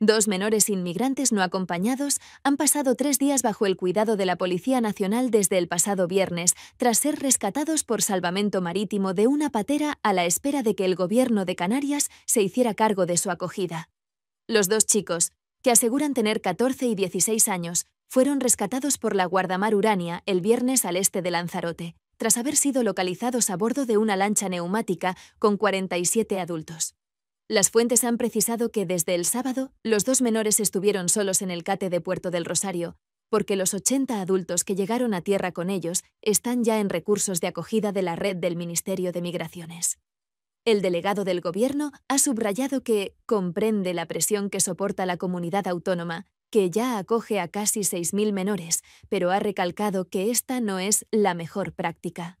Dos menores inmigrantes no acompañados han pasado tres días bajo el cuidado de la Policía Nacional desde el pasado viernes, tras ser rescatados por salvamento marítimo de una patera a la espera de que el gobierno de Canarias se hiciera cargo de su acogida. Los dos chicos, que aseguran tener 14 y 16 años, fueron rescatados por la guardamar Urania el viernes al este de Lanzarote, tras haber sido localizados a bordo de una lancha neumática con 47 adultos. Las fuentes han precisado que desde el sábado los dos menores estuvieron solos en el cate de Puerto del Rosario, porque los 80 adultos que llegaron a tierra con ellos están ya en recursos de acogida de la red del Ministerio de Migraciones. El delegado del Gobierno ha subrayado que comprende la presión que soporta la comunidad autónoma, que ya acoge a casi 6.000 menores, pero ha recalcado que esta no es la mejor práctica.